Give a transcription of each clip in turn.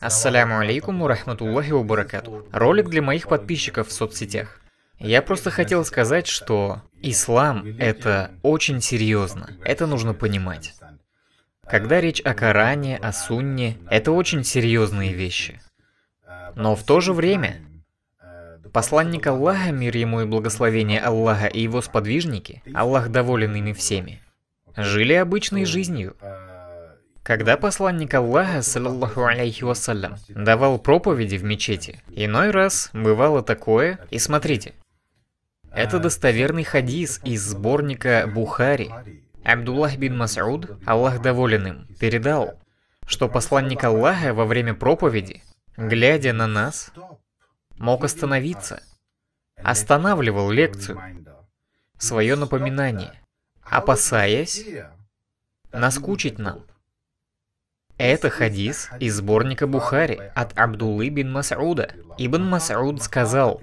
Ассаляму алейкум рахматуллахи ва Ролик для моих подписчиков в соцсетях. Я просто хотел сказать, что ислам – это очень серьезно. Это нужно понимать. Когда речь о Коране, о Сунне, это очень серьезные вещи. Но в то же время Посланник Аллаха, мир ему и благословение Аллаха и его сподвижники, Аллах доволен ими всеми, жили обычной жизнью. Когда посланник Аллаха, саллиллаху алейхи вассалям, давал проповеди в мечети, иной раз бывало такое, и смотрите, это достоверный хадис из сборника Бухари. Абдуллах бин Мас'уд, Аллах доволен им, передал, что посланник Аллаха во время проповеди, глядя на нас, мог остановиться, останавливал лекцию, свое напоминание, опасаясь наскучить нам. Это хадис из сборника Бухари от Абдулы бин Масауда. Ибн Масауд сказал,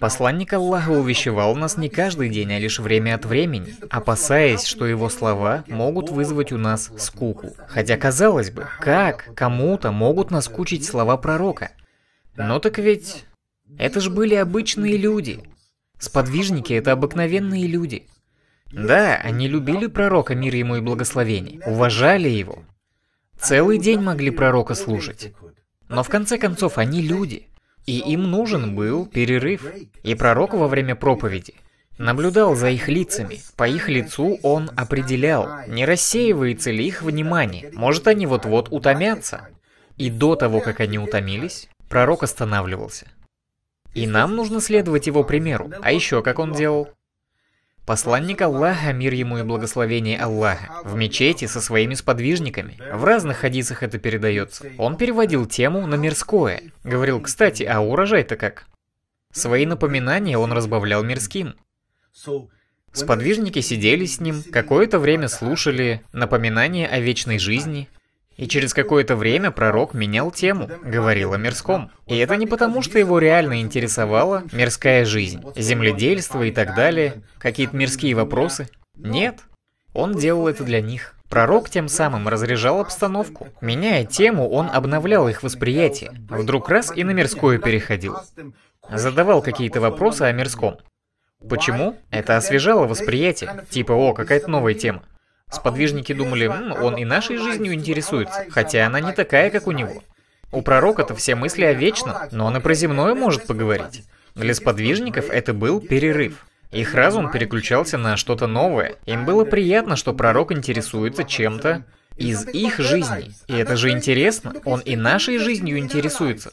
Посланник Аллаха увещевал нас не каждый день, а лишь время от времени, опасаясь, что его слова могут вызвать у нас скуку. Хотя, казалось бы, как кому-то могут наскучить слова пророка? Но так ведь... Это же были обычные люди. Сподвижники — это обыкновенные люди. Да, они любили пророка, мир ему и благословений, уважали его. Целый день могли пророка служить, Но в конце концов, они люди. И им нужен был перерыв. И пророк во время проповеди наблюдал за их лицами. По их лицу он определял, не рассеивается ли их внимание. Может, они вот-вот утомятся. И до того, как они утомились, пророк останавливался. И нам нужно следовать его примеру. А еще как он делал? Посланник Аллаха, мир ему и благословение Аллаха, в мечети со своими сподвижниками. В разных хадисах это передается. Он переводил тему на мирское. Говорил, кстати, а урожай-то как? Свои напоминания он разбавлял мирским. Сподвижники сидели с ним, какое-то время слушали напоминания о вечной жизни, и через какое-то время пророк менял тему, говорил о мирском. И это не потому, что его реально интересовала мирская жизнь, земледельство и так далее, какие-то мирские вопросы. Нет, он делал это для них. Пророк тем самым разряжал обстановку. Меняя тему, он обновлял их восприятие. Вдруг раз и на мирское переходил. Задавал какие-то вопросы о мирском. Почему? Это освежало восприятие. Типа, о, какая-то новая тема. Сподвижники думали, М, он и нашей жизнью интересуется, хотя она не такая, как у него. У пророка-то все мысли о вечном, но он и про земное может поговорить. Для сподвижников это был перерыв. Их разум переключался на что-то новое. Им было приятно, что пророк интересуется чем-то из их жизни. И это же интересно, он и нашей жизнью интересуется.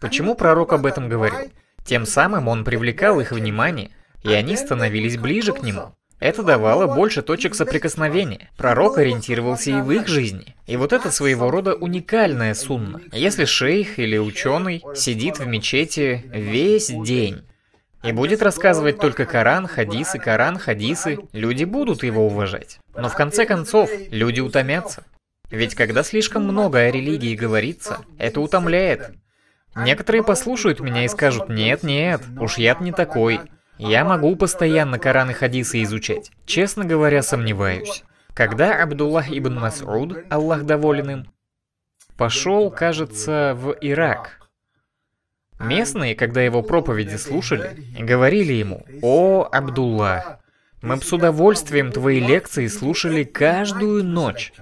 Почему пророк об этом говорил? Тем самым он привлекал их внимание, и они становились ближе к нему. Это давало больше точек соприкосновения. Пророк ориентировался и в их жизни. И вот это своего рода уникальная сунна. Если шейх или ученый сидит в мечети весь день, и будет рассказывать только Коран, хадисы, Коран, хадисы. Люди будут его уважать. Но в конце концов, люди утомятся. Ведь когда слишком много о религии говорится, это утомляет. Некоторые послушают меня и скажут, нет, нет, уж я не такой. Я могу постоянно Коран и Хадисы изучать. Честно говоря, сомневаюсь. Когда Абдуллах ибн Масруд, Аллах доволен им, пошел, кажется, в Ирак, Местные, когда его проповеди слушали, говорили ему, «О, Абдуллах, мы с удовольствием твои лекции слушали каждую ночь».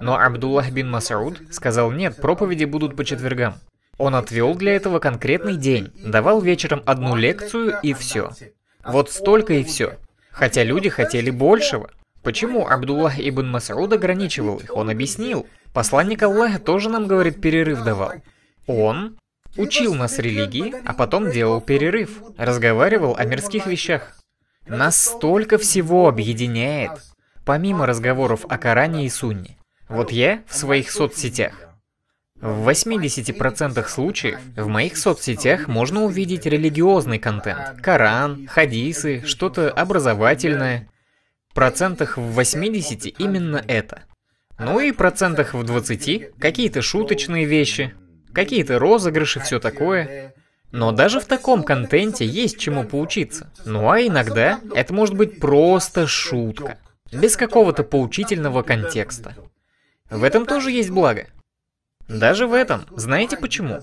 Но Абдуллах бин Масруд сказал, «Нет, проповеди будут по четвергам». Он отвел для этого конкретный день, давал вечером одну лекцию и все. Вот столько и все. Хотя люди хотели большего. Почему Абдуллах ибн Масруд ограничивал их, он объяснил. Посланник Аллаха тоже нам, говорит, перерыв давал. Он учил нас религии, а потом делал перерыв, разговаривал о мирских вещах. Нас столько всего объединяет, помимо разговоров о Коране и Сунне. Вот я в своих соцсетях в 80% случаев в моих соцсетях можно увидеть религиозный контент. Коран, хадисы, что-то образовательное. В процентах в 80 именно это. Ну и процентах в 20 какие-то шуточные вещи, какие-то розыгрыши, все такое. Но даже в таком контенте есть чему поучиться. Ну а иногда это может быть просто шутка, без какого-то поучительного контекста. В этом тоже есть благо. Даже в этом. Знаете почему?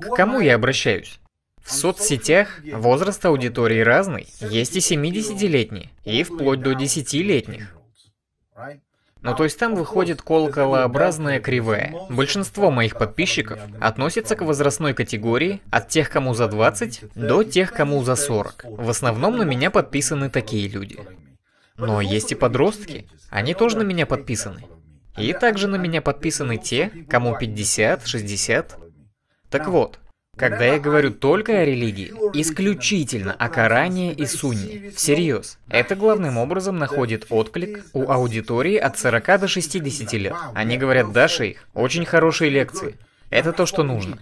К кому я обращаюсь? В соцсетях возраст аудитории разный. Есть и 70-летние, и вплоть до 10-летних. Ну то есть там выходит колоколообразная кривая. Большинство моих подписчиков относятся к возрастной категории от тех, кому за 20, до тех, кому за 40. В основном на меня подписаны такие люди. Но есть и подростки. Они тоже на меня подписаны. И также на меня подписаны те, кому 50, 60. Так вот, когда я говорю только о религии, исключительно о Коране и Сунне, всерьез, это главным образом находит отклик у аудитории от 40 до 60 лет. Они говорят, да, шейх, очень хорошие лекции. Это то, что нужно.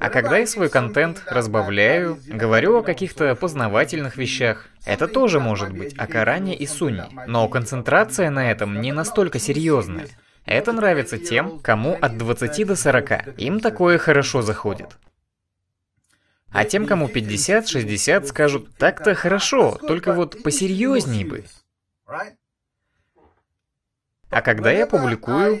А когда я свой контент разбавляю, говорю о каких-то познавательных вещах, это тоже может быть о Коране и Сунне, но концентрация на этом не настолько серьезная. Это нравится тем, кому от 20 до 40, им такое хорошо заходит. А тем, кому 50-60, скажут, так-то хорошо, только вот посерьезней бы. А когда я публикую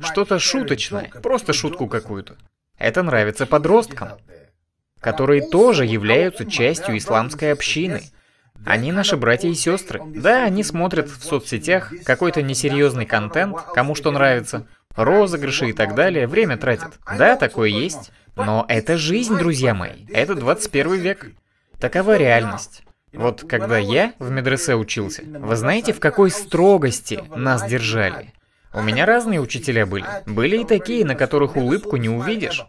что-то шуточное, просто шутку какую-то, это нравится подросткам, которые тоже являются частью исламской общины. Они наши братья и сестры. Да, они смотрят в соцсетях какой-то несерьезный контент, кому что нравится, розыгрыши и так далее, время тратят. Да, такое есть. Но это жизнь, друзья мои. Это 21 век. Такова реальность. Вот когда я в медресе учился, вы знаете, в какой строгости нас держали? У меня разные учителя были. Были и такие, на которых улыбку не увидишь.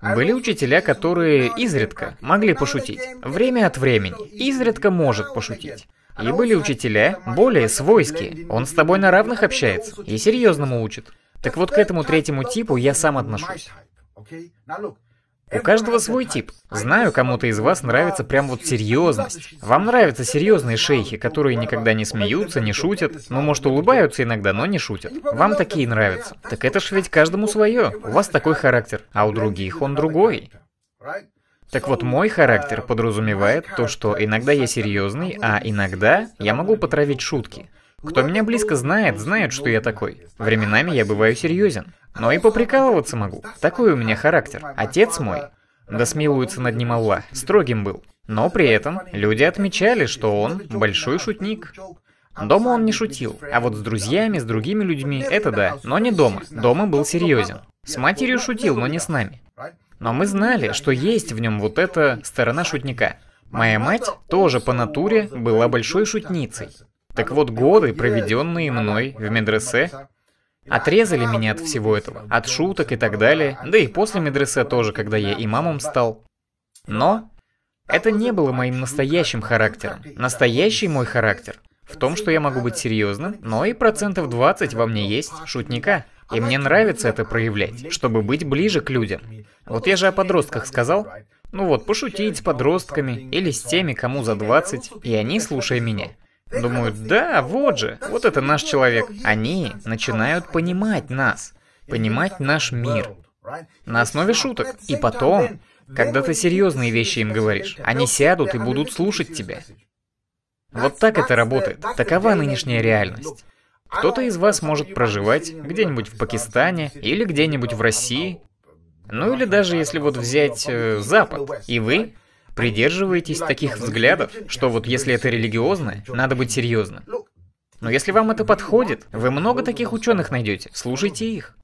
Были учителя, которые изредка могли пошутить. Время от времени. Изредка может пошутить. И были учителя более свойские. Он с тобой на равных общается и серьезному учит. Так вот к этому третьему типу я сам отношусь. У каждого свой тип. Знаю, кому-то из вас нравится прям вот серьезность. Вам нравятся серьезные шейхи, которые никогда не смеются, не шутят. Ну, может, улыбаются иногда, но не шутят. Вам такие нравятся. Так это ж ведь каждому свое. У вас такой характер, а у других он другой. Так вот, мой характер подразумевает то, что иногда я серьезный, а иногда я могу потравить шутки. Кто меня близко знает, знает, что я такой. Временами я бываю серьезен. Но и поприкалываться могу. Такой у меня характер. Отец мой, да смилуется над ним Аллах, строгим был. Но при этом люди отмечали, что он большой шутник. Дома он не шутил, а вот с друзьями, с другими людьми, это да, но не дома. Дома был серьезен. С матерью шутил, но не с нами. Но мы знали, что есть в нем вот эта сторона шутника. Моя мать тоже по натуре была большой шутницей. Так вот, годы, проведенные мной в медресе, отрезали меня от всего этого, от шуток и так далее, да и после медресе тоже, когда я имамом стал. Но это не было моим настоящим характером. Настоящий мой характер в том, что я могу быть серьезным, но и процентов 20 во мне есть шутника. И мне нравится это проявлять, чтобы быть ближе к людям. Вот я же о подростках сказал. Ну вот, пошутить с подростками или с теми, кому за 20, и они, слушая меня, Думают, да, вот же, вот это наш человек. Они начинают понимать нас, понимать наш мир на основе шуток. И потом, когда ты серьезные вещи им говоришь, они сядут и будут слушать тебя. Вот так это работает. Такова нынешняя реальность. Кто-то из вас может проживать где-нибудь в Пакистане или где-нибудь в России, ну или даже если вот взять э, Запад, и вы придерживаетесь таких взглядов, что вот если это религиозное, надо быть серьезным. Но если вам это подходит, вы много таких ученых найдете, слушайте их.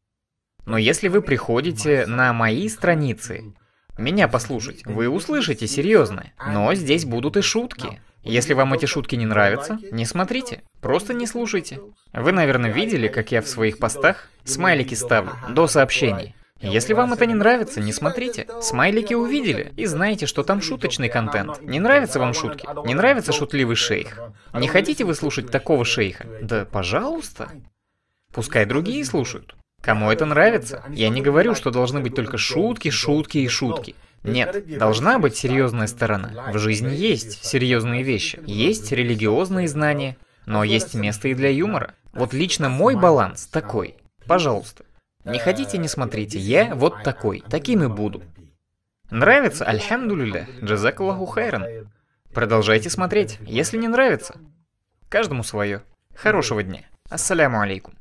Но если вы приходите на мои страницы, меня послушать, вы услышите серьезное, но здесь будут и шутки. Если вам эти шутки не нравятся, не смотрите, просто не слушайте. Вы, наверное, видели, как я в своих постах смайлики ставлю до сообщений. Если вам это не нравится, не смотрите. Смайлики увидели и знаете, что там шуточный контент. Не нравятся вам шутки? Не нравится шутливый шейх? Не хотите вы слушать такого шейха? Да пожалуйста. Пускай другие слушают. Кому это нравится? Я не говорю, что должны быть только шутки, шутки и шутки. Нет, должна быть серьезная сторона. В жизни есть серьезные вещи, есть религиозные знания, но есть место и для юмора. Вот лично мой баланс такой. Пожалуйста. Не ходите, не смотрите, я вот такой, таким и буду. Нравится? Альхамдулилля. Джазак Аллаху хайран. Продолжайте смотреть, если не нравится. Каждому свое. Хорошего дня. Ассаляму алейкум.